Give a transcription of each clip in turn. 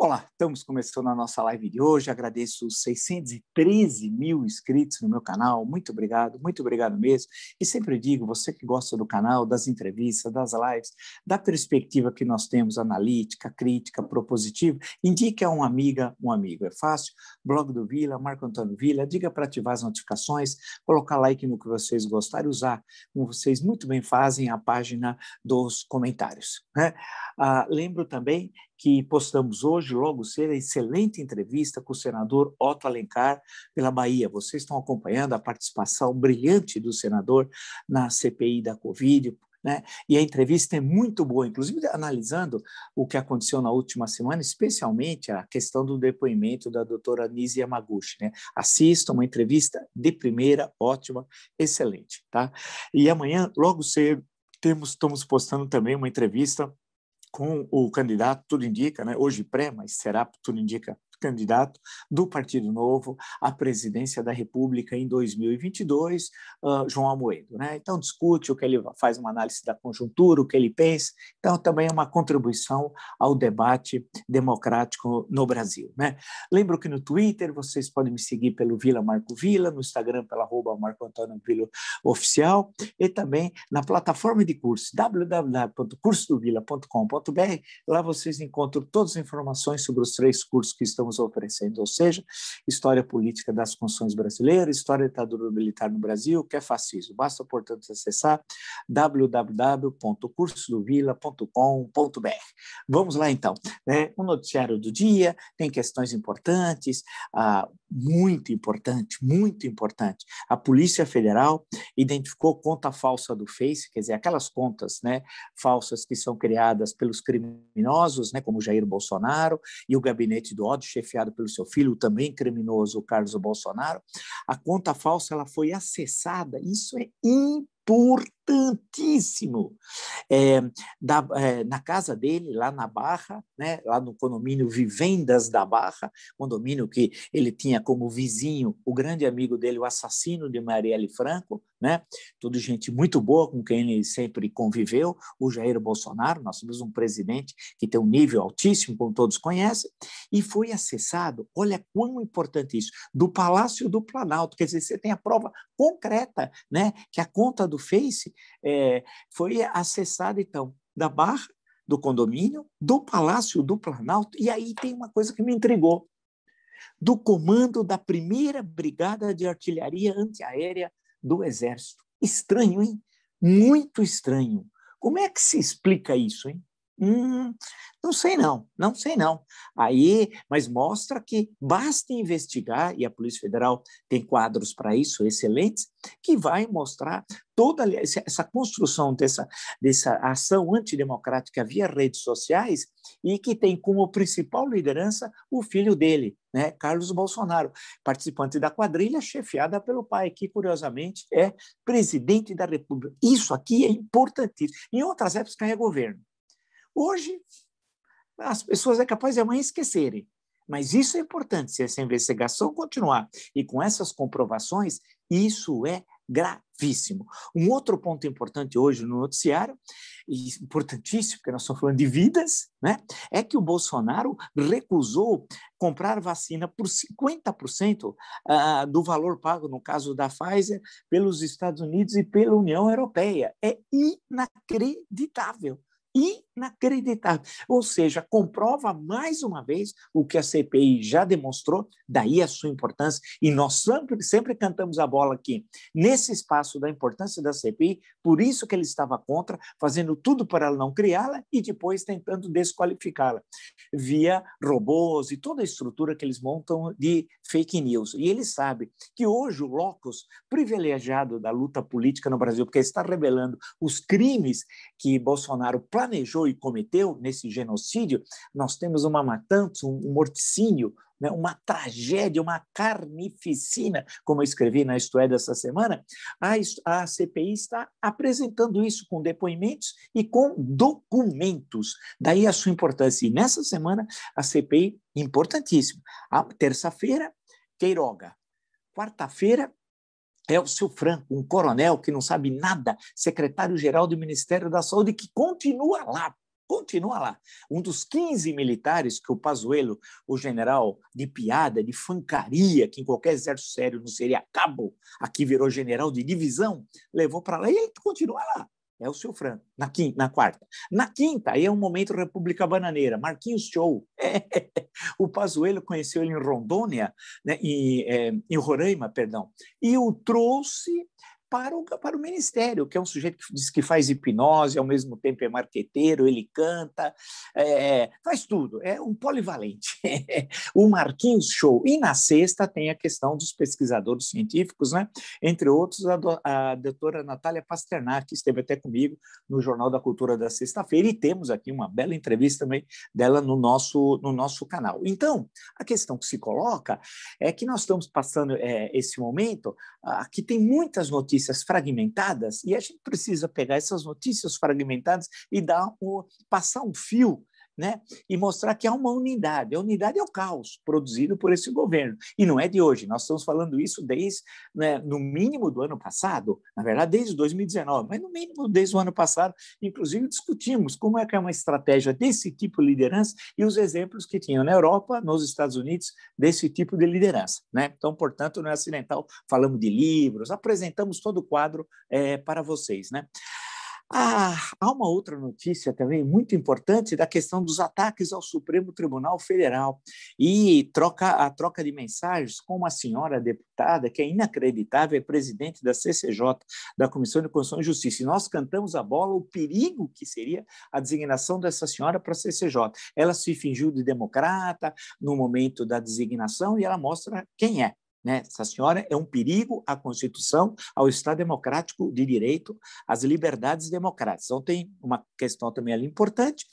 Olá, estamos começando a nossa live de hoje. Agradeço os 613 mil inscritos no meu canal. Muito obrigado, muito obrigado mesmo. E sempre digo, você que gosta do canal, das entrevistas, das lives, da perspectiva que nós temos, analítica, crítica, propositiva, indique a uma amiga, um amigo. É fácil. Blog do Vila, Marco Antônio Vila, diga para ativar as notificações, colocar like no que vocês gostarem, usar, como vocês muito bem fazem, a página dos comentários. Né? Ah, lembro também que postamos hoje, logo cedo, a excelente entrevista com o senador Otto Alencar pela Bahia. Vocês estão acompanhando a participação brilhante do senador na CPI da Covid, né? E a entrevista é muito boa, inclusive analisando o que aconteceu na última semana, especialmente a questão do depoimento da doutora Nise Yamaguchi. Né? Assista uma entrevista de primeira, ótima, excelente. Tá? E amanhã, logo cedo, temos, estamos postando também uma entrevista com o candidato, tudo indica, né? hoje pré, mas será, tudo indica, candidato do Partido Novo à presidência da República em 2022, uh, João Amoedo. Né? Então, discute o que ele faz, uma análise da conjuntura, o que ele pensa. Então, também é uma contribuição ao debate democrático no Brasil. Né? Lembro que no Twitter vocês podem me seguir pelo Vila Marco Vila, no Instagram pela arroba Marco Antônio Vila Oficial e também na plataforma de cursos www.cursodovila.com.br. Lá vocês encontram todas as informações sobre os três cursos que estão estamos oferecendo, ou seja, história política das funções brasileiras, história da ditadura militar no Brasil, que é fascismo. Basta, portanto, acessar www.cursodovila.com.br. Vamos lá, então. Né? O noticiário do dia tem questões importantes, ah, muito importante, muito importante. A Polícia Federal identificou conta falsa do Face, quer dizer, aquelas contas né, falsas que são criadas pelos criminosos, né, como Jair Bolsonaro e o Gabinete do Ódio, chefiado pelo seu filho, também criminoso, o Carlos Bolsonaro, a conta falsa ela foi acessada. Isso é importante importantíssimo é, da, é, na casa dele, lá na Barra, né, lá no condomínio Vivendas da Barra, condomínio que ele tinha como vizinho o grande amigo dele, o assassino de Marielle Franco, né? Tudo gente muito boa com quem ele sempre conviveu, o Jair Bolsonaro, nós temos um presidente que tem um nível altíssimo, como todos conhecem, e foi acessado, olha quão importante isso, do Palácio do Planalto, quer dizer, você tem a prova concreta, né, que a conta do Face é, foi acessada, então, da Barra, do condomínio, do Palácio do Planalto, e aí tem uma coisa que me intrigou, do comando da primeira Brigada de Artilharia Antiaérea do Exército. Estranho, hein? Muito estranho. Como é que se explica isso, hein? Hum, não sei não, não sei não. Aí, mas mostra que basta investigar, e a Polícia Federal tem quadros para isso excelentes, que vai mostrar toda essa construção dessa, dessa ação antidemocrática via redes sociais e que tem como principal liderança o filho dele, né, Carlos Bolsonaro, participante da quadrilha chefiada pelo pai, que curiosamente é presidente da República. Isso aqui é importantíssimo. Em outras épocas, é governo Hoje, as pessoas é capaz de amanhã esquecerem. Mas isso é importante, se essa investigação continuar e com essas comprovações, isso é gravíssimo. Um outro ponto importante hoje no noticiário, e importantíssimo, porque nós estamos falando de vidas, né, é que o Bolsonaro recusou comprar vacina por 50% ah, do valor pago, no caso da Pfizer, pelos Estados Unidos e pela União Europeia. É inacreditável. Inacreditável inacreditável. Ou seja, comprova mais uma vez o que a CPI já demonstrou, daí a sua importância, e nós sempre, sempre cantamos a bola aqui, nesse espaço da importância da CPI, por isso que ele estava contra, fazendo tudo para não criá-la e depois tentando desqualificá-la, via robôs e toda a estrutura que eles montam de fake news. E ele sabe que hoje o locus privilegiado da luta política no Brasil, porque está revelando os crimes que Bolsonaro planejou e cometeu nesse genocídio, nós temos uma matança, um morticínio, né? uma tragédia, uma carnificina, como eu escrevi na História dessa semana, a, a CPI está apresentando isso com depoimentos e com documentos. Daí a sua importância. E nessa semana, a CPI, importantíssima. Terça-feira, Queiroga. Quarta-feira, é o seu Franco, um coronel que não sabe nada, secretário-geral do Ministério da Saúde, que continua lá continua lá. Um dos 15 militares que o Pazuello, o general de piada, de fancaria, que em qualquer exército sério não seria cabo, aqui virou general de divisão, levou para lá e ele continua lá. É o seu Fran, na, quinta, na quarta. Na quinta, aí é um momento República Bananeira, Marquinhos Show. É. O Pazuello conheceu ele em Rondônia, né, em, é, em Roraima, perdão, e o trouxe para o, para o ministério, que é um sujeito que diz que faz hipnose, ao mesmo tempo é marqueteiro, ele canta, é, faz tudo, é um polivalente. o Marquinhos Show. E na sexta tem a questão dos pesquisadores científicos, né? entre outros a, do, a doutora Natália Pasternak, que esteve até comigo no Jornal da Cultura da sexta-feira, e temos aqui uma bela entrevista também dela no nosso, no nosso canal. Então, a questão que se coloca é que nós estamos passando é, esse momento, a, ah, que tem muitas notícias notícias fragmentadas e a gente precisa pegar essas notícias fragmentadas e dar o, passar um fio né? e mostrar que há uma unidade. A unidade é o caos produzido por esse governo. E não é de hoje, nós estamos falando isso desde, né, no mínimo, do ano passado, na verdade, desde 2019, mas no mínimo desde o ano passado, inclusive discutimos como é que é uma estratégia desse tipo de liderança e os exemplos que tinham na Europa, nos Estados Unidos, desse tipo de liderança. Né? Então, portanto, não é acidental, falamos de livros, apresentamos todo o quadro é, para vocês. Né? Ah, há uma outra notícia também muito importante da questão dos ataques ao Supremo Tribunal Federal e troca, a troca de mensagens com uma senhora deputada que é inacreditável, é presidente da CCJ, da Comissão de Constituição e Justiça. E nós cantamos a bola o perigo que seria a designação dessa senhora para a CCJ. Ela se fingiu de democrata no momento da designação e ela mostra quem é. Né? Essa senhora é um perigo à Constituição, ao Estado democrático de direito, às liberdades democráticas. Então, tem uma questão também ali importante.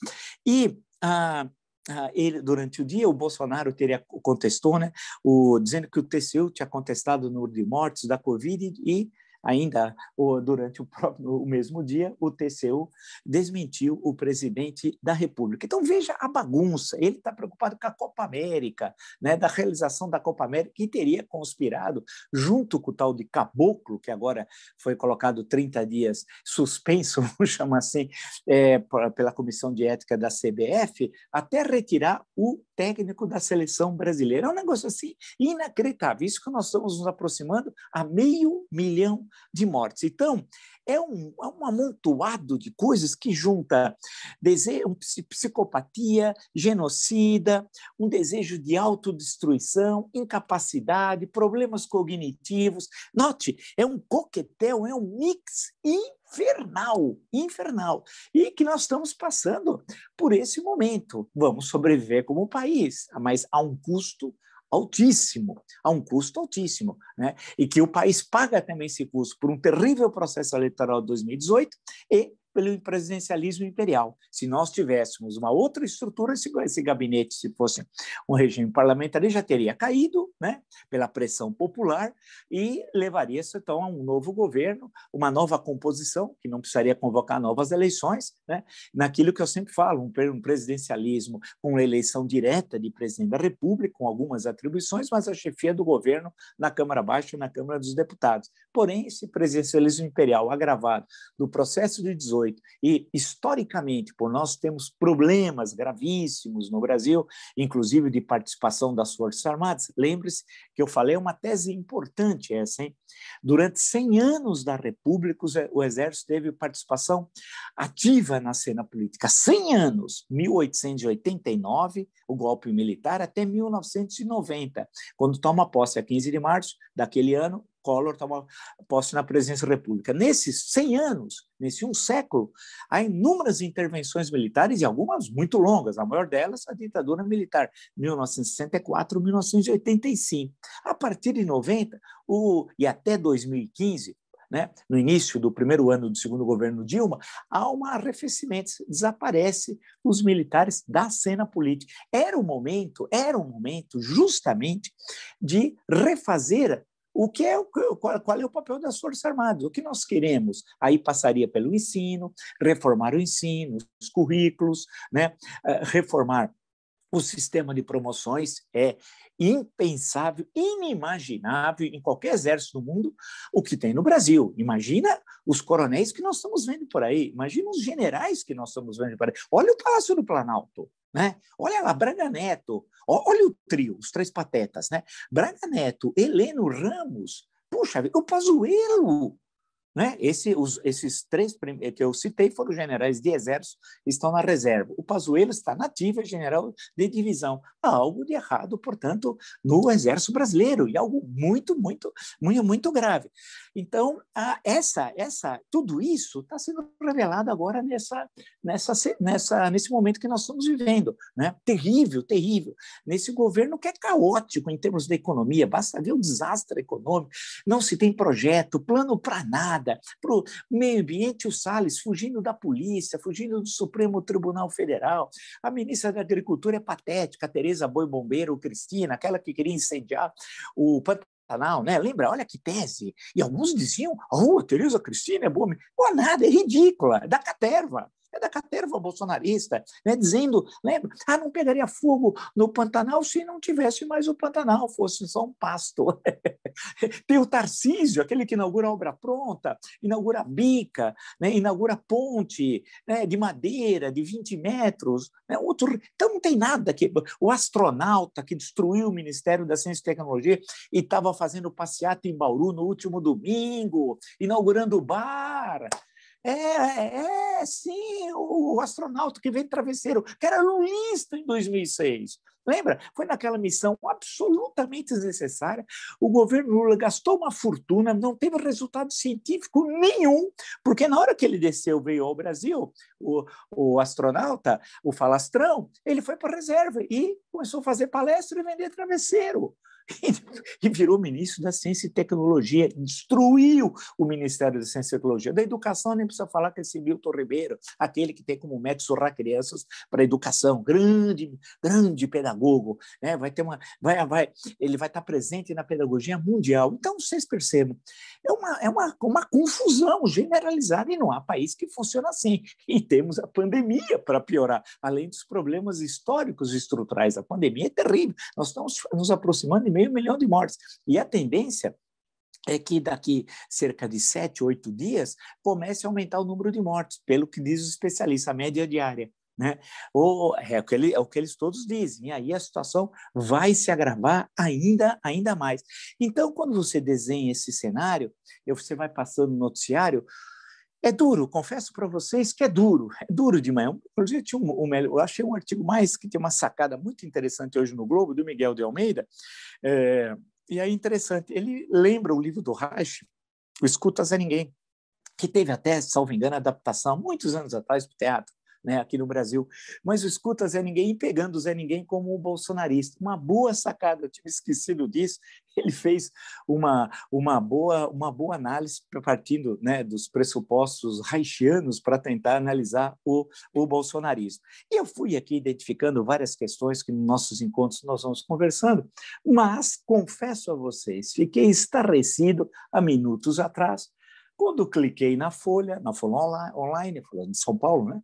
E. Ah, ah ele, durante o dia, o Bolsonaro teria contestou, né, o, dizendo que o TCU tinha contestado o número de mortes da Covid e Ainda ou durante o, próprio, o mesmo dia, o TCU desmentiu o presidente da República. Então veja a bagunça. Ele está preocupado com a Copa América, né, da realização da Copa América, que teria conspirado junto com o tal de Caboclo, que agora foi colocado 30 dias suspenso, vamos chamar assim, é, pela Comissão de Ética da CBF, até retirar o técnico da seleção brasileira. É um negócio assim inacreditável. Isso que nós estamos nos aproximando a meio milhão de mortes. Então, é um, é um amontoado de coisas que junta desejo, psicopatia, genocida, um desejo de autodestruição, incapacidade, problemas cognitivos. Note, é um coquetel, é um mix infernal, infernal. E que nós estamos passando por esse momento. Vamos sobreviver como país, mas a um custo altíssimo, a um custo altíssimo, né? e que o país paga também esse custo por um terrível processo eleitoral de 2018 e pelo presidencialismo imperial. Se nós tivéssemos uma outra estrutura, esse, esse gabinete, se fosse um regime parlamentar, ele já teria caído né, pela pressão popular e levaria-se, então, a um novo governo, uma nova composição, que não precisaria convocar novas eleições, né, naquilo que eu sempre falo, um, um presidencialismo com uma eleição direta de presidente da República, com algumas atribuições, mas a chefia do governo na Câmara Baixa e na Câmara dos Deputados. Porém, esse presencialismo imperial agravado no processo de 18 e historicamente por nós temos problemas gravíssimos no Brasil, inclusive de participação das Forças Armadas. Lembre-se que eu falei uma tese importante essa, hein? Durante 100 anos da República, o Exército teve participação ativa na cena política. 100 anos, 1889, o golpe militar até 1990, quando toma posse a 15 de março daquele ano Collor toma posse na presidência da República. Nesses 100 anos, nesse um século, há inúmeras intervenções militares e algumas muito longas, a maior delas a ditadura militar, 1964, 1985. A partir de 90 o, e até 2015, né, no início do primeiro ano do segundo governo Dilma, há um arrefecimento, desaparece os militares da cena política. Era o momento, era o momento justamente de refazer o que é, qual é o papel das Forças Armadas? O que nós queremos? Aí passaria pelo ensino, reformar o ensino, os currículos, né? Eh, reformar o sistema de promoções é impensável, inimaginável em qualquer exército do mundo o que tem no Brasil. Imagina os coronéis que nós estamos vendo por aí, imagina os generais que nós estamos vendo por aí. Olha o Palácio do Planalto, né? Olha lá, Braga Neto, olha o trio, os três patetas, né? Braga Neto, Heleno Ramos, puxa, o Pazuello, né? Esse, os, esses três eh, que eu citei foram generais de exército, estão na reserva. O Pazuello está na é general de divisão. Há algo de errado, portanto, no exército brasileiro, e algo muito, muito, muito, muito grave. Então, a, essa, essa, tudo isso está sendo revelado agora nessa, nessa, nessa, nesse momento que nós estamos vivendo. Né? Terrível, terrível. Nesse governo que é caótico em termos de economia, basta ver o desastre econômico, não se tem projeto, plano para nada, guarda, para o meio ambiente, o Salles fugindo da polícia, fugindo do Supremo Tribunal Federal. A ministra da Agricultura é patética, Tereza Boi Bombeiro, Cristina, aquela que queria incendiar o Pantanal, né? Lembra? Olha que tese. E alguns diziam, oh, Tereza Cristina é boa. Boa nada, é ridícula, é da caterva é da caterva bolsonarista, né, dizendo, lembra, ah, não pegaria fogo no Pantanal se não tivesse mais o Pantanal, fosse só um pasto. Tem o Tarcísio, aquele que inaugura a obra pronta, inaugura a bica, né, inaugura a ponte né, de madeira de 20 metros. Né, outro, então não tem nada que o astronauta que destruiu o Ministério da Ciência e Tecnologia e estava fazendo passeata em Bauru no último domingo, inaugurando o bar. É, é, é sim, o astronauta que veio travesseiro, que era lulista em 2006. Lembra? Foi naquela missão absolutamente desnecessária. O governo Lula gastou uma fortuna, não teve resultado científico nenhum, porque na hora que ele desceu, veio ao Brasil, o, o astronauta, o falastrão, ele foi para a reserva e começou a fazer palestra e vender travesseiro. e virou ministro da Ciência e Tecnologia, destruiu o Ministério da Ciência e Tecnologia. Da educação, nem precisa falar que é esse Milton Ribeiro, aquele que tem como método surrar crianças para a educação, grande, grande pedagogo, né? vai ter uma, vai, vai, ele vai estar presente na pedagogia mundial. Então, vocês percebam, é uma, é uma, uma confusão generalizada e não há país que funciona assim. E temos a pandemia para piorar, além dos problemas históricos e estruturais. A pandemia é terrível. Nós estamos nos aproximando de meio milhão de mortes. E a tendência é que daqui cerca de sete, oito dias comece a aumentar o número de mortes, pelo que diz o especialista, a média diária. Né? Ou é o, que ele, é o que eles todos dizem. E aí a situação vai se agravar ainda, ainda mais. Então, quando você desenha esse cenário, você vai passando no noticiário, é duro, confesso para vocês que é duro, é duro de manhã. Inclusive, tinha um, um, eu achei um artigo mais que tem uma sacada muito interessante hoje no Globo, do Miguel de Almeida, é, e é interessante. Ele lembra o livro do Reich, O Escutas a Ninguém, que teve até, salvo engano, adaptação muitos anos atrás para o teatro né, aqui no Brasil. Mas escuta Zé Ninguém e pegando Zé Ninguém como um bolsonarista. Uma boa sacada, eu tinha esquecido disso. Ele fez uma, uma, boa, uma boa análise partindo né, dos pressupostos haitianos para tentar analisar o, o bolsonarismo. E eu fui aqui identificando várias questões que nos nossos encontros nós vamos conversando, mas confesso a vocês, fiquei estarrecido há minutos atrás quando cliquei na Folha, na Folha Online, Folha de São Paulo, né?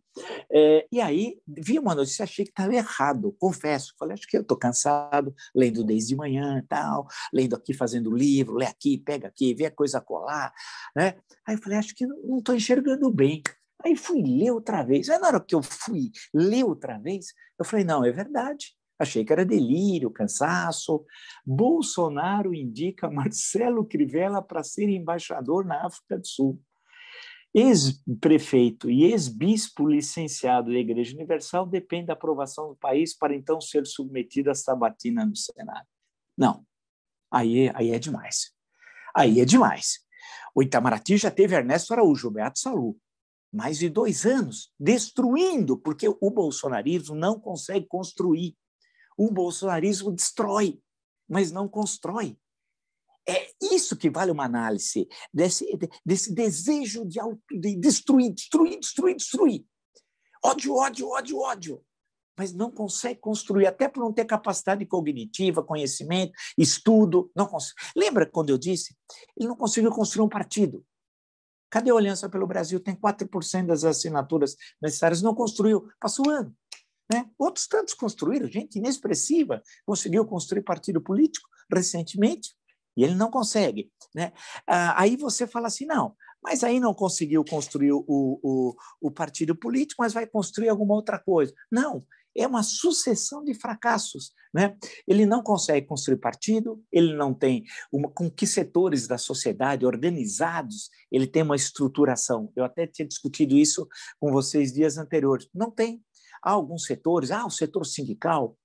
É, e aí vi uma notícia, achei que estava errado, confesso. Falei, acho que eu estou cansado, lendo desde manhã tal, lendo aqui, fazendo livro, lê aqui, pega aqui, vê a coisa colar, né? Aí eu falei, acho que não estou enxergando bem. Aí fui ler outra vez. Aí na hora que eu fui ler outra vez, eu falei, não, é verdade. Achei que era delírio, cansaço. Bolsonaro indica Marcelo Crivella para ser embaixador na África do Sul. Ex-prefeito e ex-bispo licenciado da Igreja Universal depende da aprovação do país para então ser submetido à sabatina no Senado. Não, aí, aí é demais. Aí é demais. O Itamaraty já teve Ernesto Araújo, Beato Salu, mais de dois anos, destruindo, porque o bolsonarismo não consegue construir. O bolsonarismo destrói, mas não constrói. É isso que vale uma análise, desse, desse desejo de, auto, de destruir, destruir, destruir, destruir. Ódio, ódio, ódio, ódio. Mas não consegue construir, até por não ter capacidade cognitiva, conhecimento, estudo. Não consegue. Lembra quando eu disse? Ele não conseguiu construir um partido. Cadê a Aliança pelo Brasil? Tem 4% das assinaturas necessárias. Não construiu. Passou um ano. Né? Outros tantos construíram, gente inexpressiva, conseguiu construir partido político recentemente, e ele não consegue. Né? Ah, aí você fala assim: não, mas aí não conseguiu construir o, o, o partido político, mas vai construir alguma outra coisa. Não, é uma sucessão de fracassos. Né? Ele não consegue construir partido, ele não tem uma, com que setores da sociedade organizados ele tem uma estruturação. Eu até tinha discutido isso com vocês dias anteriores. Não tem. Há alguns setores, ah, o setor sindical,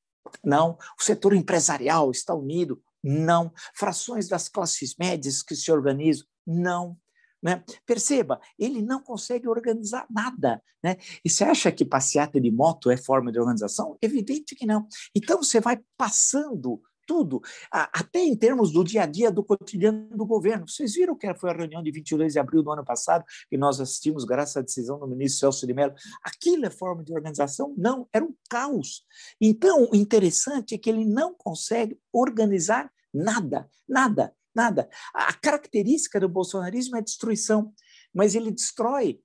não. O setor empresarial está unido, não. Frações das classes médias que se organizam, não. Né? Perceba, ele não consegue organizar nada. Né? E você acha que passeata de moto é forma de organização? Evidente que não. Então, você vai passando tudo, até em termos do dia a dia, do cotidiano do governo. Vocês viram que foi a reunião de 22 de abril do ano passado, que nós assistimos graças à decisão do ministro Celso de Mello. Aquilo é forma de organização? Não, era um caos. Então, o interessante é que ele não consegue organizar nada, nada, nada. A característica do bolsonarismo é destruição, mas ele destrói.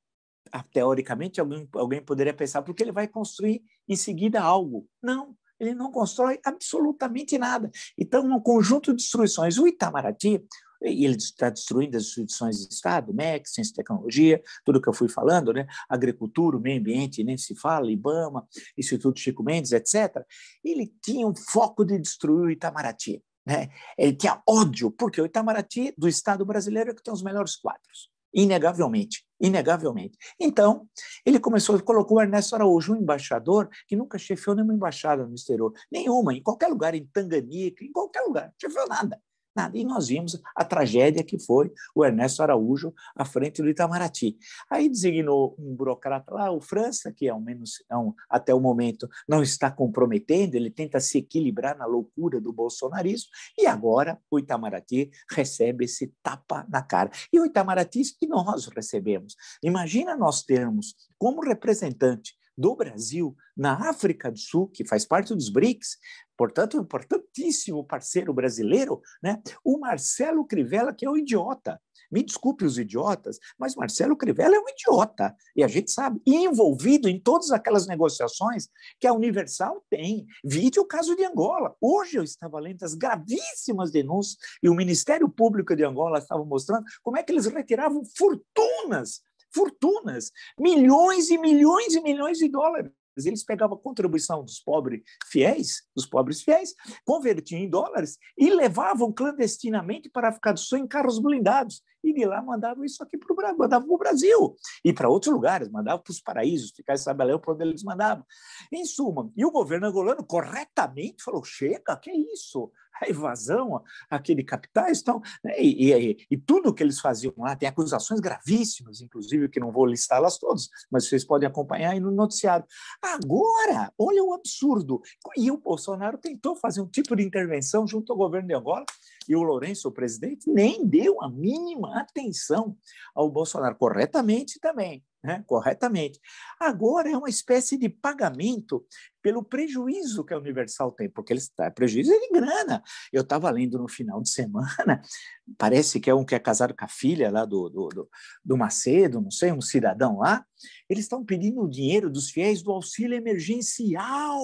Ah, teoricamente, alguém, alguém poderia pensar, porque ele vai construir em seguida algo. Não, ele não constrói absolutamente nada. Então, um conjunto de destruições. O Itamaraty, ele está destruindo as instituições de Estado, MEC, ciência e tecnologia, tudo que eu fui falando, né? agricultura, meio ambiente, nem se fala, IBAMA, Instituto Chico Mendes, etc. Ele tinha um foco de destruir o Itamaraty. Né? Ele tinha ódio, porque o Itamaraty, do Estado brasileiro, é que tem os melhores quadros, inegavelmente inegavelmente. Então, ele começou, colocou Ernesto Araújo, um embaixador que nunca chefiou nenhuma embaixada no exterior, nenhuma, em qualquer lugar, em Tanganica, em qualquer lugar, não chefiou nada. Nada. E nós vimos a tragédia que foi o Ernesto Araújo à frente do Itamaraty. Aí designou um burocrata lá, o França, que ao é menos não, é até o momento não está comprometendo, ele tenta se equilibrar na loucura do bolsonarismo, e agora o Itamaraty recebe esse tapa na cara. E o Itamaraty que nós recebemos. Imagina nós termos como representante do Brasil na África do Sul, que faz parte dos BRICS, portanto, é um importantíssimo parceiro brasileiro, né? o Marcelo Crivella, que é um idiota. Me desculpe os idiotas, mas Marcelo Crivella é um idiota, e a gente sabe, envolvido em todas aquelas negociações que a Universal tem. Vide o caso de Angola. Hoje eu estava lendo as gravíssimas denúncias e o Ministério Público de Angola estava mostrando como é que eles retiravam fortunas fortunas, milhões e milhões e milhões de dólares. Eles pegavam a contribuição dos pobres fiéis, dos pobres fiéis, convertiam em dólares e levavam clandestinamente para ficar África do em carros blindados. E de lá mandavam isso aqui para o Brasil e para outros lugares, mandavam para os paraísos, ficar sabe lá para onde eles mandavam. Em suma, e o governo angolano corretamente falou: chega, que é isso? a evasão, aquele capitais. Então, né? e, e, e, tudo que eles faziam lá, tem acusações gravíssimas, inclusive, que não vou listá-las todas, mas vocês podem acompanhar aí no noticiário. Agora, olha o absurdo. E o Bolsonaro tentou fazer um tipo de intervenção junto ao governo de Angola, e o Lourenço, o presidente, nem deu a mínima atenção ao Bolsonaro, corretamente também né, corretamente. Agora é uma espécie de pagamento pelo prejuízo que a Universal tem, porque ele está prejuízo é de grana. Eu estava lendo no final de semana, parece que é um que é casado com a filha lá do, do, do, do Macedo, não sei, um cidadão lá, eles estão pedindo o dinheiro dos fiéis do auxílio emergencial.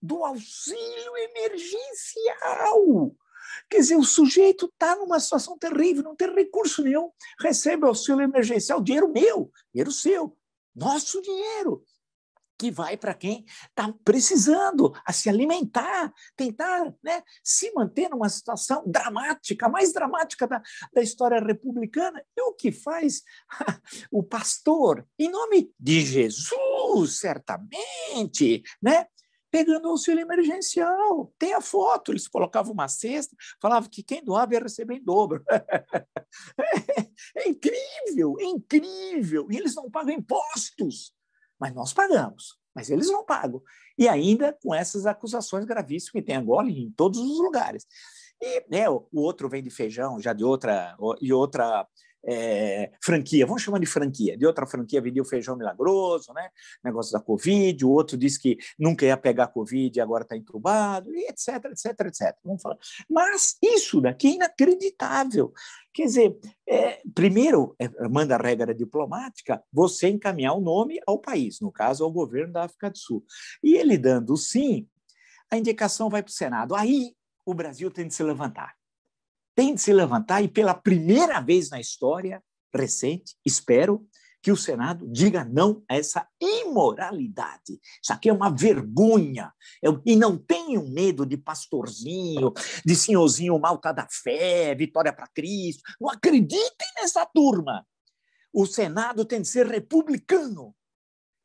Do auxílio emergencial! Quer dizer, o sujeito está numa situação terrível, não tem recurso nenhum, recebe auxílio emergencial, dinheiro meu, dinheiro seu, nosso dinheiro, que vai para quem está precisando a se alimentar, tentar né, se manter numa situação dramática, mais dramática da, da história republicana. E o que faz o pastor? Em nome de Jesus, certamente, né? pegando auxílio emergencial. Tem a foto, eles colocavam uma cesta, falavam que quem doava ia receber em dobro. é incrível, é incrível. E eles não pagam impostos, mas nós pagamos, mas eles não pagam. E ainda com essas acusações gravíssimas que tem agora em todos os lugares. E né, o outro vem de feijão, já de outra e outra é, franquia, vamos chamar de franquia, de outra franquia vendia o feijão milagroso, né? negócio da Covid, o outro disse que nunca ia pegar Covid e agora está entubado, e etc, etc, etc. Vamos falar. Mas isso daqui é inacreditável. Quer dizer, é, primeiro, é, manda a regra diplomática, você encaminhar o nome ao país, no caso, ao governo da África do Sul. E ele dando sim, a indicação vai para o Senado. Aí o Brasil tem de se levantar tem de se levantar e, pela primeira vez na história recente, espero que o Senado diga não a essa imoralidade. Isso aqui é uma vergonha. Eu, e não tenho medo de pastorzinho, de senhorzinho malta da fé, vitória para Cristo. Não acreditem nessa turma. O Senado tem de ser republicano.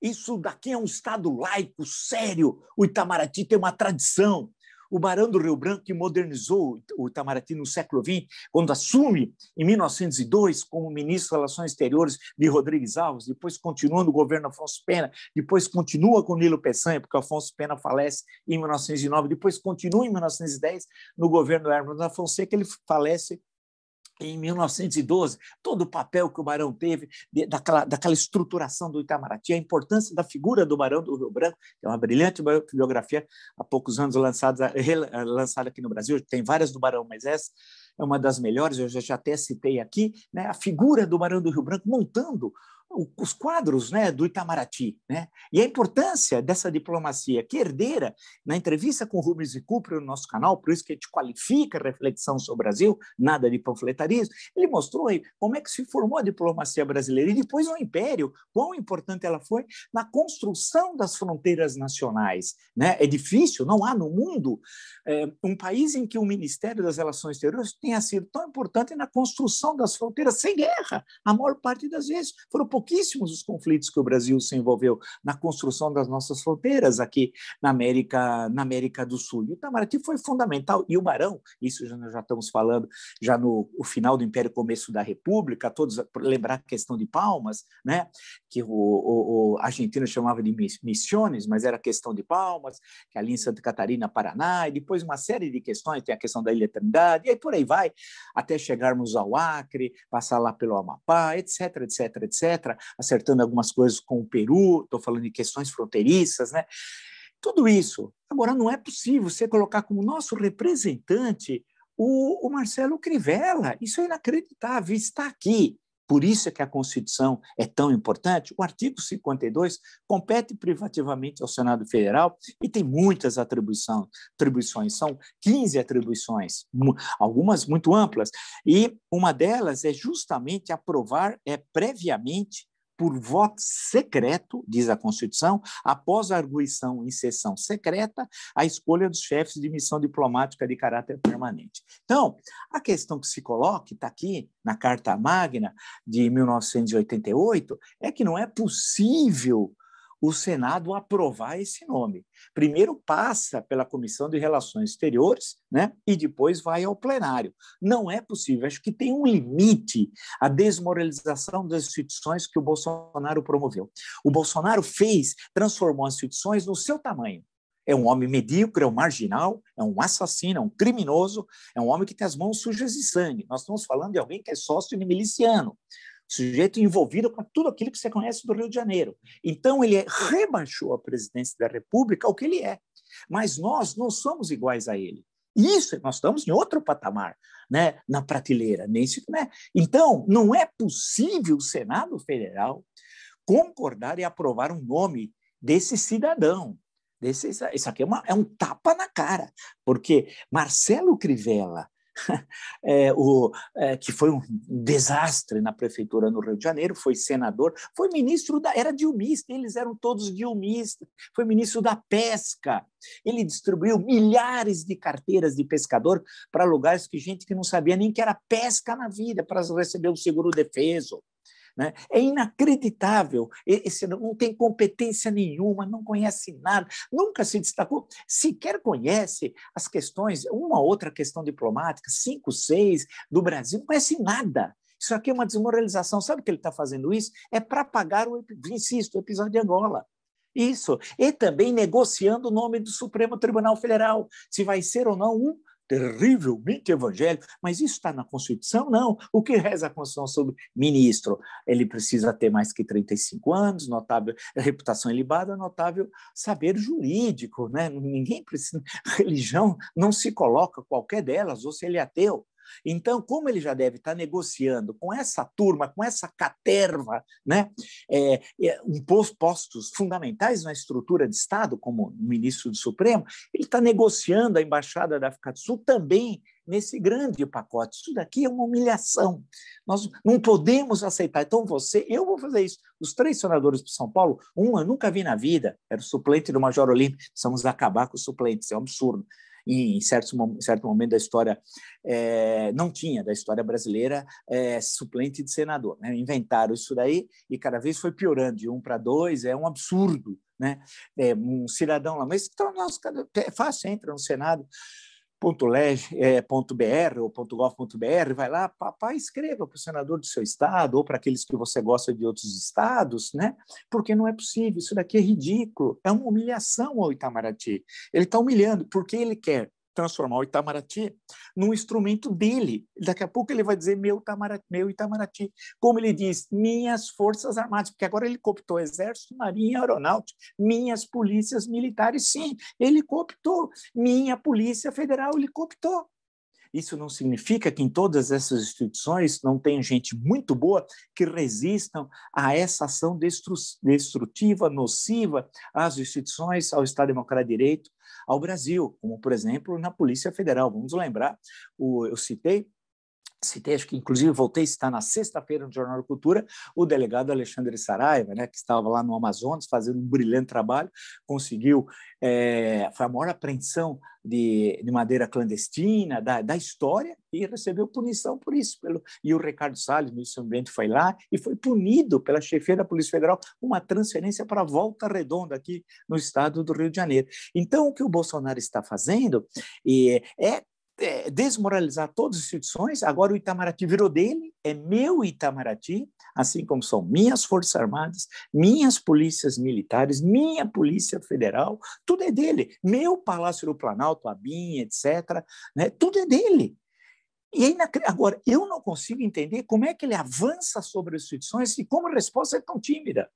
Isso daqui é um Estado laico, sério. O Itamaraty tem uma tradição o Barão do Rio Branco, que modernizou o Itamaraty no século XX, quando assume, em 1902, como ministro das Relações Exteriores de Rodrigues Alves, depois continua no governo Afonso Pena, depois continua com Nilo Peçanha, porque Afonso Pena falece em 1909, depois continua em 1910 no governo Hermes da Fonseca, ele falece em 1912, todo o papel que o Barão teve, daquela, daquela estruturação do Itamaraty, a importância da figura do Barão do Rio Branco, é uma brilhante biografia, há poucos anos lançada, lançada aqui no Brasil, tem várias do Barão, mas essa é uma das melhores, eu já, já até citei aqui, né? a figura do Barão do Rio Branco montando os quadros né, do Itamaraty. Né? E a importância dessa diplomacia, que herdeira, na entrevista com Rubens e Cooper no nosso canal, por isso que a gente qualifica a reflexão sobre o Brasil, nada de panfletarismo, ele mostrou aí como é que se formou a diplomacia brasileira e depois o Império, quão importante ela foi na construção das fronteiras nacionais. Né? É difícil, não há no mundo é, um país em que o Ministério das Relações Exteriores tenha sido tão importante na construção das fronteiras sem guerra, a maior parte das vezes. Foram pouquíssimos os conflitos que o Brasil se envolveu na construção das nossas fronteiras aqui na América, na América do Sul. E o Itamaraty foi fundamental. E o Marão, isso já, já estamos falando já no final do Império, começo da República, todos lembrar a questão de Palmas, né? que o, o, o argentino chamava de Missiones, mas era questão de Palmas, que ali em Santa Catarina, Paraná, e depois uma série de questões, tem a questão da Ilha Trindade, e aí por aí vai, até chegarmos ao Acre, passar lá pelo Amapá, etc, etc, etc, acertando algumas coisas com o Peru, estou falando de questões fronteiriças, né? Tudo isso. Agora, não é possível você colocar como nosso representante o, o Marcelo Crivella. Isso é inacreditável. Está aqui por isso é que a Constituição é tão importante. O artigo 52 compete privativamente ao Senado Federal e tem muitas atribuições, atribuições são 15 atribuições, algumas muito amplas, e uma delas é justamente aprovar é previamente por voto secreto, diz a Constituição, após a arguição em sessão secreta, a escolha dos chefes de missão diplomática de caráter permanente. Então, a questão que se coloca, está aqui na Carta Magna de 1988, é que não é possível o Senado aprovar esse nome. Primeiro passa pela Comissão de Relações Exteriores, né? E depois vai ao plenário. Não é possível. Acho que tem um limite à desmoralização das instituições que o Bolsonaro promoveu. O Bolsonaro fez, transformou as instituições no seu tamanho. É um homem medíocre, é um marginal, é um assassino, é um criminoso, é um homem que tem as mãos sujas de sangue. Nós estamos falando de alguém que é sócio de miliciano sujeito envolvido com tudo aquilo que você conhece do Rio de Janeiro. Então, ele rebaixou a presidência da República ao que ele é. Mas nós não somos iguais a ele. Isso, nós estamos em outro patamar, né? na prateleira. Nesse, né? Então, não é possível o Senado Federal concordar e aprovar o um nome desse cidadão. Desse, isso aqui é, uma, é um tapa na cara, porque Marcelo Crivella é, o, é, que foi um desastre na prefeitura no Rio de Janeiro, foi senador, foi ministro da. era dilmista, eles eram todos dilmistas, foi ministro da pesca. Ele distribuiu milhares de carteiras de pescador para lugares que gente que não sabia nem que era pesca na vida, para receber o seguro defeso. Né? É inacreditável. Esse não tem competência nenhuma, não conhece nada, nunca se destacou, sequer conhece as questões, uma outra questão diplomática, cinco, seis, do Brasil, não conhece nada. Isso aqui é uma desmoralização. Sabe que ele está fazendo isso? É para pagar, o, insisto, o episódio de Angola. Isso. E também negociando o nome do Supremo Tribunal Federal, se vai ser ou não um terrivelmente evangélico, mas isso está na Constituição? Não. O que reza a Constituição sobre ministro? Ele precisa ter mais que 35 anos, notável reputação ilibada, notável saber jurídico, né? Ninguém precisa, religião não se coloca qualquer delas, ou se ele é ateu. Então, como ele já deve estar negociando com essa turma, com essa caterva, né, é, é, um postos fundamentais na estrutura de Estado, como ministro do Supremo, ele está negociando a embaixada da África do Sul também nesse grande pacote. Isso daqui é uma humilhação. Nós não podemos aceitar. Então, você, eu vou fazer isso. Os três senadores de São Paulo, um eu nunca vi na vida, era o suplente do Major Olímpio. Precisamos acabar com os suplentes, é um absurdo em, em certos, certo momento da história, é, não tinha da história brasileira é, suplente de senador. Né? Inventaram isso daí e cada vez foi piorando, de um para dois, é um absurdo. Né? É, um cidadão lá, mas então, nossa, é fácil, entra no Senado. .leg.br eh, ou .gov.br, vai lá, papai, escreva para o senador do seu estado ou para aqueles que você gosta de outros estados, né? Porque não é possível, isso daqui é ridículo, é uma humilhação ao Itamaraty. Ele está humilhando porque ele quer transformar o Itamaraty num instrumento dele. Daqui a pouco ele vai dizer meu, Itamaraty, meu Itamaraty, como ele diz, minhas forças armadas, porque agora ele cooptou exército, marinha, aeronáutica, minhas polícias militares, sim, ele cooptou, minha polícia federal, ele cooptou. Isso não significa que em todas essas instituições não tem gente muito boa que resistam a essa ação destrutiva, nociva às instituições, ao Estado Democrático de Direito, ao Brasil, como, por exemplo, na Polícia Federal. Vamos lembrar, eu citei citei, acho que inclusive voltei a citar na sexta-feira no Jornal da Cultura, o delegado Alexandre Saraiva, né, que estava lá no Amazonas fazendo um brilhante trabalho, conseguiu, é, foi a maior apreensão de, de madeira clandestina da, da história e recebeu punição por isso. Pelo, e o Ricardo Salles, ministro do Ambiente, foi lá e foi punido pela chefia da Polícia Federal uma transferência para Volta Redonda aqui no estado do Rio de Janeiro. Então, o que o Bolsonaro está fazendo é, é é, desmoralizar todas as instituições, agora o Itamaraty virou dele, é meu Itamaraty, assim como são minhas Forças Armadas, minhas polícias militares, minha Polícia Federal, tudo é dele. Meu Palácio do Planalto, a BIM, etc., né, tudo é dele. E é aí, agora, eu não consigo entender como é que ele avança sobre as instituições e como a resposta é tão tímida.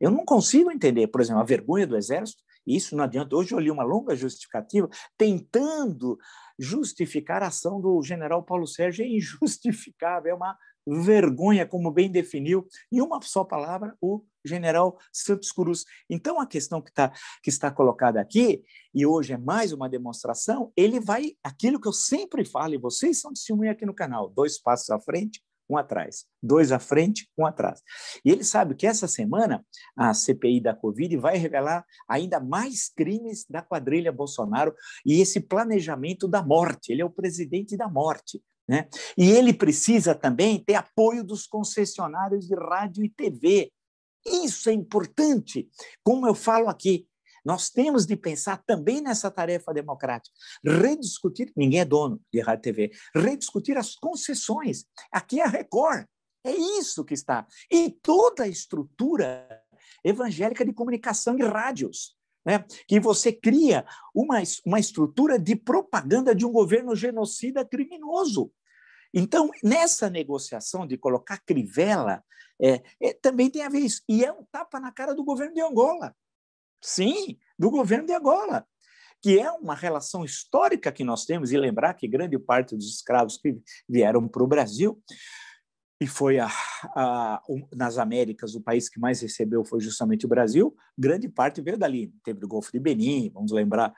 Eu não consigo entender, por exemplo, a vergonha do Exército, isso não adianta. Hoje eu li uma longa justificativa tentando justificar a ação do general Paulo Sérgio é injustificável, é uma vergonha, como bem definiu, em uma só palavra, o general Santos Cruz. Então, a questão que, tá, que está colocada aqui, e hoje é mais uma demonstração, ele vai, aquilo que eu sempre falo, e vocês são testemunha aqui no canal, dois passos à frente, um atrás, dois à frente, um atrás. E ele sabe que essa semana a CPI da Covid vai revelar ainda mais crimes da quadrilha Bolsonaro e esse planejamento da morte. Ele é o presidente da morte. Né? E ele precisa também ter apoio dos concessionários de rádio e TV. Isso é importante. Como eu falo aqui, nós temos de pensar também nessa tarefa democrática, rediscutir, ninguém é dono de Rádio TV, rediscutir as concessões. Aqui é a Record, é isso que está. E toda a estrutura evangélica de comunicação e rádios. Né? que você cria uma, uma estrutura de propaganda de um governo genocida criminoso. Então, nessa negociação de colocar crivela, é, é, também tem a ver isso. E é um tapa na cara do governo de Angola. Sim, do governo de Angola, que é uma relação histórica que nós temos, e lembrar que grande parte dos escravos que vieram para o Brasil e foi a, a, um, nas Américas o país que mais recebeu foi justamente o Brasil. Grande parte veio dali, teve o Golfo de Benin, vamos lembrar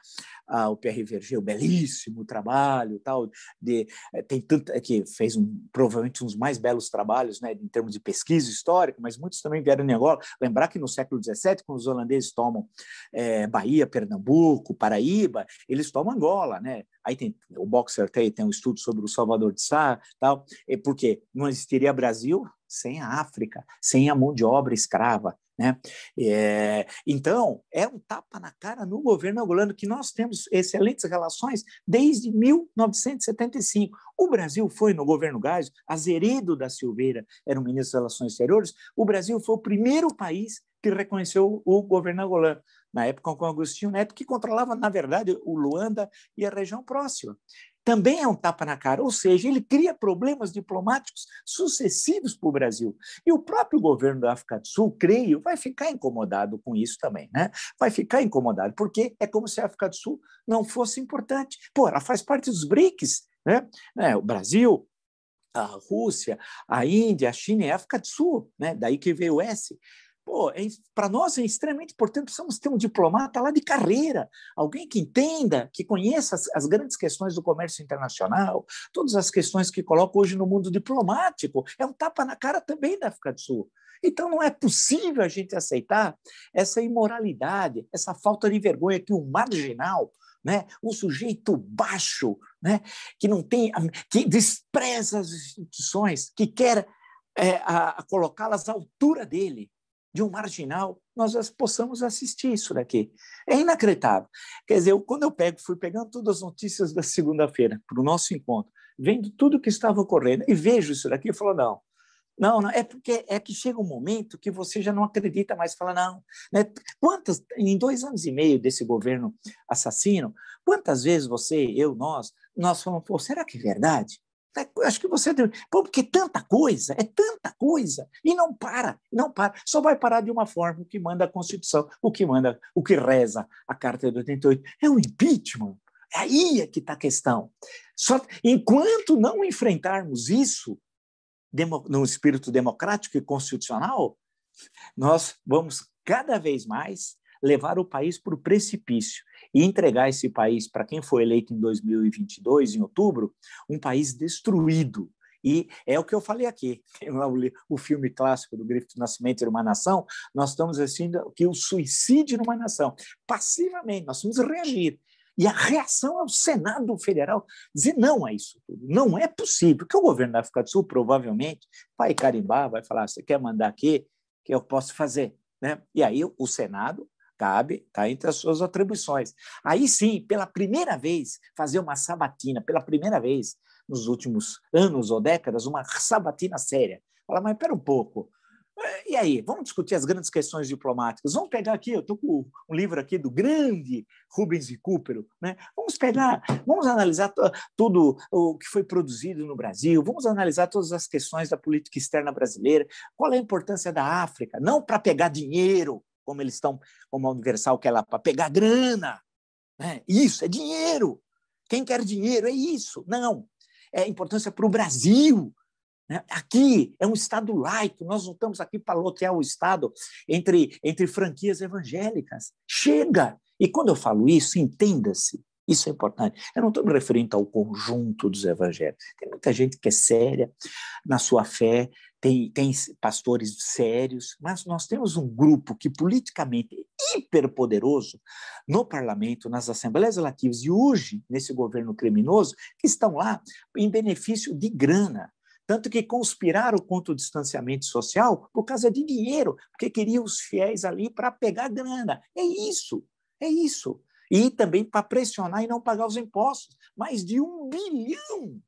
ah, o Pierre Verger, o belíssimo trabalho, tal, de eh, tem tanto que fez um, provavelmente um dos mais belos trabalhos, né, em termos de pesquisa histórica, mas muitos também vieram de Angola. Lembrar que no século XVII, quando os holandeses tomam é, Bahia, Pernambuco, Paraíba, eles tomam Angola, né? Aí tem o Boxer tem, tem um estudo sobre o Salvador de Sá, tal. É porque não existiria Brasil sem a África, sem a mão de obra escrava. Né? É, então, é um tapa na cara no governo angolano, que nós temos excelentes relações desde 1975. O Brasil foi, no governo Gás, Azeredo da Silveira era o ministro das Relações Exteriores, o Brasil foi o primeiro país que reconheceu o governo angolano na época com Agostinho Neto, que controlava, na verdade, o Luanda e a região próxima. Também é um tapa na cara, ou seja, ele cria problemas diplomáticos sucessivos para o Brasil. E o próprio governo da África do Sul, creio, vai ficar incomodado com isso também, né? Vai ficar incomodado, porque é como se a África do Sul não fosse importante. Pô, ela faz parte dos BRICS, né? É, o Brasil, a Rússia, a Índia, a China e é a África do Sul, né? daí que veio o S. Pô, é, para nós é extremamente importante, precisamos ter um diplomata lá de carreira, alguém que entenda, que conheça as, as, grandes questões do comércio internacional, todas as questões que coloca hoje no mundo diplomático. É um tapa na cara também da África do Sul. Então não é possível a gente aceitar essa imoralidade, essa falta de vergonha que o marginal, né? um sujeito baixo, né? que não tem, ah, que despreza as instituições, que quer é, colocá-las à altura dele de um marginal, nós possamos assistir isso daqui. É inacreditável. Quer dizer, eu, quando eu pego, fui pegando todas as notícias da segunda-feira para o nosso encontro, vendo tudo o que estava ocorrendo e vejo isso daqui, eu falo, não, não, não, é porque é que chega um momento que você já não acredita mais, fala não, né? Quantas em dois anos e meio desse governo assassino, quantas vezes você, eu, nós, nós falamos, pô, será que é verdade? É, acho que você deu. Pô, porque tanta coisa, é tanta coisa, e não para, não para. Só vai parar de uma forma o que manda a Constituição, o que manda, o que reza a Carta de 88. É o impeachment. É aí é que está a questão. Só enquanto não enfrentarmos isso demo, num espírito democrático e constitucional, nós vamos cada vez mais levar o país para o precipício e entregar esse país para quem foi eleito em 2022, em outubro, um país destruído. E é o que eu falei aqui, o filme clássico do Griffith Nascimento de uma nação, nós estamos assistindo que o suicídio numa nação, passivamente, nós temos que reagir. E a reação é o Senado Federal dizer não a isso tudo. Não é possível que o governo da África do Sul provavelmente vai carimbar, vai falar, ah, você quer mandar aqui, que eu posso fazer. Né? E aí o Senado cabe, está entre as suas atribuições. Aí sim, pela primeira vez, fazer uma sabatina, pela primeira vez nos últimos anos ou décadas, uma sabatina séria. Fala, mas espera um pouco. E aí, vamos discutir as grandes questões diplomáticas. Vamos pegar aqui, eu estou com um livro aqui do grande Rubens Recupero, né? Vamos pegar, vamos analisar tudo o que foi produzido no Brasil, vamos analisar todas as questões da política externa brasileira, qual é a importância da África, não para pegar dinheiro, como eles estão, como a Universal quer lá para pegar grana. Né? Isso é dinheiro. Quem quer dinheiro é isso. Não, é importância para o Brasil. Né? Aqui é um Estado laico, nós não estamos aqui para lotear o Estado entre, entre franquias evangélicas. Chega! E quando eu falo isso, entenda-se, isso é importante. Eu não estou me referindo ao conjunto dos evangélicos. Tem muita gente que é séria na sua fé, tem, tem pastores sérios, mas nós temos um grupo que politicamente é hiperpoderoso no parlamento, nas assembleias legislativas e hoje nesse governo criminoso, que estão lá em benefício de grana. Tanto que conspiraram contra o distanciamento social por causa de dinheiro, porque queriam os fiéis ali para pegar grana. É isso, é isso. E também para pressionar e não pagar os impostos. Mais de um bilhão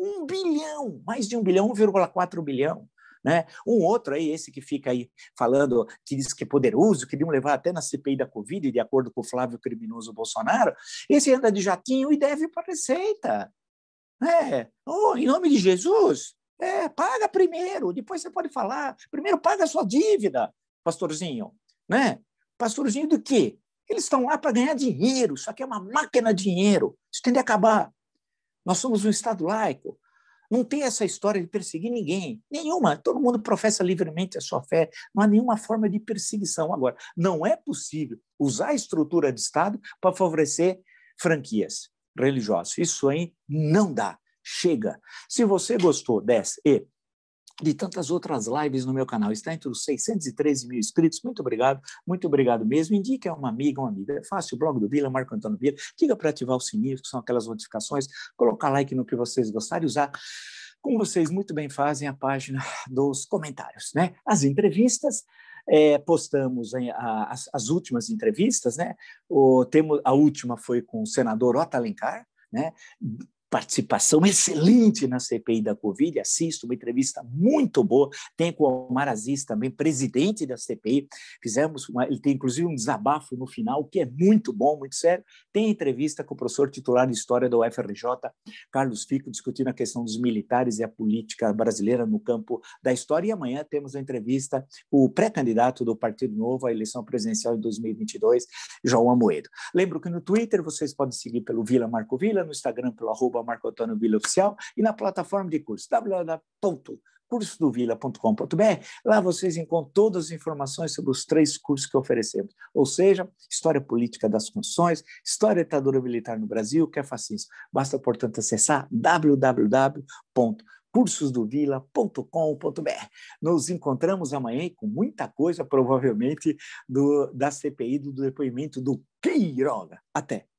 um bilhão, mais de um bilhão, 1,4 bilhão. Né? Um outro aí, esse que fica aí falando, que diz que é poderoso, que queriam levar até na CPI da Covid, de acordo com o Flávio Criminoso Bolsonaro, esse anda de jatinho e deve para a Receita. É, oh, em nome de Jesus, é, paga primeiro, depois você pode falar. Primeiro paga a sua dívida, pastorzinho. Né? Pastorzinho do quê? Eles estão lá para ganhar dinheiro, isso aqui é uma máquina de dinheiro, isso tem de acabar. Nós somos um Estado laico. Não tem essa história de perseguir ninguém, nenhuma. Todo mundo professa livremente a sua fé, não há nenhuma forma de perseguição. Agora, não é possível usar a estrutura de Estado para favorecer franquias religiosas. Isso aí não dá. Chega. Se você gostou dessa e de tantas outras lives no meu canal. Está entre os 613 mil inscritos. Muito obrigado, muito obrigado mesmo. Indique a uma amiga, um amigo. É fácil, o blog do Bila, Marco Antônio Bila. Diga para ativar o sininho, que são aquelas notificações. Colocar like no que vocês gostarem, usar como vocês muito bem fazem, a página dos comentários, né? As entrevistas, é, postamos em, a, as, as, últimas entrevistas, né? O, temos, a última foi com o senador Otto Alencar, né? participação excelente na CPI da Covid, assisto uma entrevista muito boa, tem com o Omar Aziz também, presidente da CPI, fizemos, uma, ele tem inclusive um desabafo no final, que é muito bom, muito sério, tem entrevista com o professor titular de História da UFRJ, Carlos Fico, discutindo a questão dos militares e a política brasileira no campo da história, e amanhã temos a entrevista com o pré-candidato do Partido Novo à eleição presidencial de 2022, João Amoedo. Lembro que no Twitter vocês podem seguir pelo Vila Marco Vila, no Instagram pelo arroba Marco Antônio Vila Oficial e na plataforma de cursos www.cursodovila.com.br. Lá vocês encontram todas as informações sobre os três cursos que oferecemos, ou seja, História Política das Funções, História da Ditadura Militar no Brasil, que é fascismo. Basta, portanto, acessar www.cursodovila.com.br Nos encontramos amanhã com muita coisa, provavelmente, do, da CPI, do depoimento do Queiroga. Até!